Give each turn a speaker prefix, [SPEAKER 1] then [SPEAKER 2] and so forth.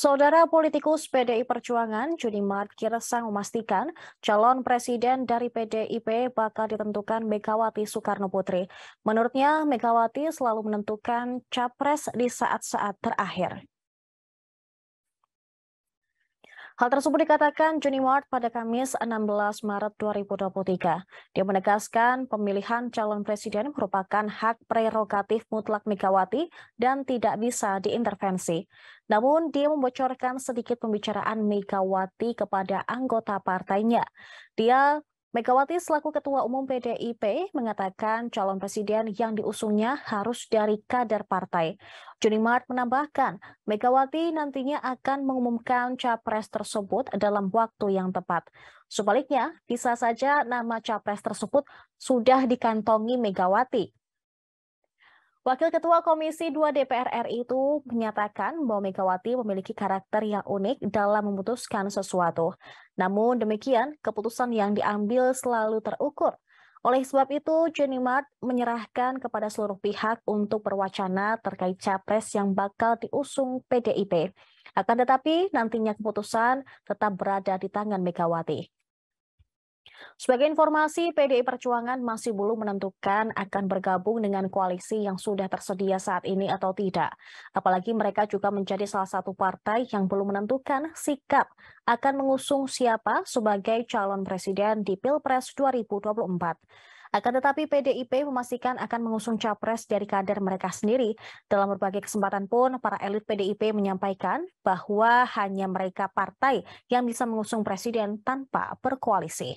[SPEAKER 1] Saudara politikus PDI Perjuangan Juni Mart Kirsang memastikan calon presiden dari PDIP bakal ditentukan Megawati Soekarno Putri. Menurutnya Megawati selalu menentukan capres di saat-saat terakhir. Hal tersebut dikatakan Juni Mart pada Kamis 16 Maret 2023. Dia menegaskan pemilihan calon presiden merupakan hak prerogatif mutlak Megawati dan tidak bisa diintervensi. Namun, dia membocorkan sedikit pembicaraan Megawati kepada anggota partainya. Dia Megawati selaku Ketua Umum PDIP mengatakan calon presiden yang diusungnya harus dari kader partai. Juni Mart menambahkan, Megawati nantinya akan mengumumkan capres tersebut dalam waktu yang tepat. Sebaliknya, bisa saja nama capres tersebut sudah dikantongi Megawati. Wakil Ketua Komisi 2 DPR RI itu menyatakan bahwa Megawati memiliki karakter yang unik dalam memutuskan sesuatu. Namun demikian, keputusan yang diambil selalu terukur. Oleh sebab itu, Jenny Mart menyerahkan kepada seluruh pihak untuk perwacana terkait capres yang bakal diusung PDIP. Akan tetapi, nantinya keputusan tetap berada di tangan Megawati. Sebagai informasi, PDI Perjuangan masih belum menentukan akan bergabung dengan koalisi yang sudah tersedia saat ini atau tidak. Apalagi mereka juga menjadi salah satu partai yang belum menentukan sikap akan mengusung siapa sebagai calon presiden di Pilpres 2024. Akan tetapi PDIP memastikan akan mengusung capres dari kader mereka sendiri. Dalam berbagai kesempatan pun, para elit PDIP menyampaikan bahwa hanya mereka partai yang bisa mengusung presiden tanpa berkoalisi.